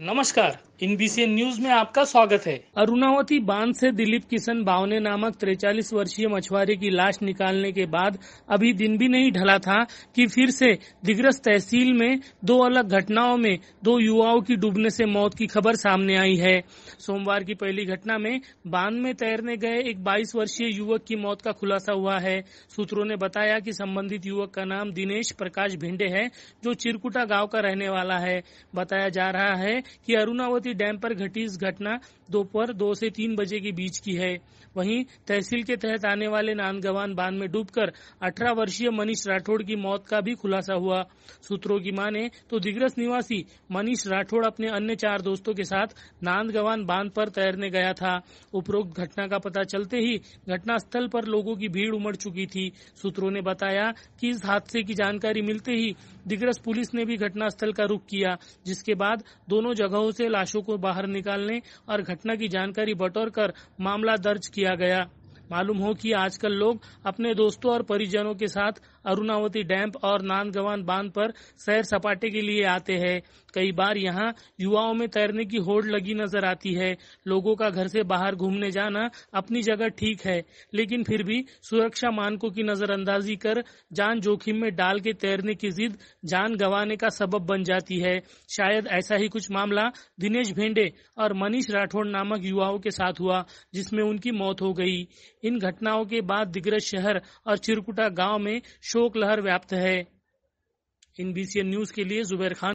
नमस्कार इन सी न्यूज में आपका स्वागत है अरुणावती बांध से दिलीप किशन बावने नामक त्रेचालीस वर्षीय मछुआरे की लाश निकालने के बाद अभी दिन भी नहीं ढला था कि फिर से दिग्रस तहसील में दो अलग घटनाओं में दो युवाओं की डूबने से मौत की खबर सामने आई है सोमवार की पहली घटना में बांध में तैरने गए एक बाईस वर्षीय युवक की मौत का खुलासा हुआ है सूत्रों ने बताया की संबंधित युवक का नाम दिनेश प्रकाश भिंडे है जो चिरकुटा गाँव का रहने वाला है बताया जा रहा है कि अरुणावती डैम पर घटी इस घटना दोपहर दो से तीन बजे के बीच की है वहीं तहसील के तहत आने वाले नानगवान बांध में डूबकर 18 वर्षीय मनीष राठौड़ की मौत का भी खुलासा हुआ सूत्रों की माने तो दिग्रस निवासी मनीष राठौड़ अपने अन्य चार दोस्तों के साथ नांदगवान बांध पर तैरने गया था उपरोक्त घटना का पता चलते ही घटनास्थल पर लोगों की भीड़ उमड़ चुकी थी सूत्रों ने बताया कि इस हादसे की जानकारी मिलते ही दिग्रस पुलिस ने भी घटनास्थल का रुख किया जिसके बाद दोनों दोनों जगहों से लाशों को बाहर निकालने और घटना की जानकारी बटोर कर मामला दर्ज किया गया मालूम हो कि आजकल लोग अपने दोस्तों और परिजनों के साथ अरुणावती डैम और नानगवान बांध पर सैर सपाटे के लिए आते हैं कई बार यहाँ युवाओं में तैरने की होड़ लगी नजर आती है लोगों का घर से बाहर घूमने जाना अपनी जगह ठीक है लेकिन फिर भी सुरक्षा मानकों की नजरअंदाजी कर जान जोखिम में डाल के तैरने की जिद जान गंवाने का सबब बन जाती है शायद ऐसा ही कुछ मामला दिनेश भेंडे और मनीष राठौड़ नामक युवाओं के साथ हुआ जिसमें उनकी मौत हो गई इन घटनाओं के बाद दिग्रज शहर और चिरकुटा गांव में शोक लहर व्याप्त है इन बीसीएन न्यूज के लिए जुबैर खान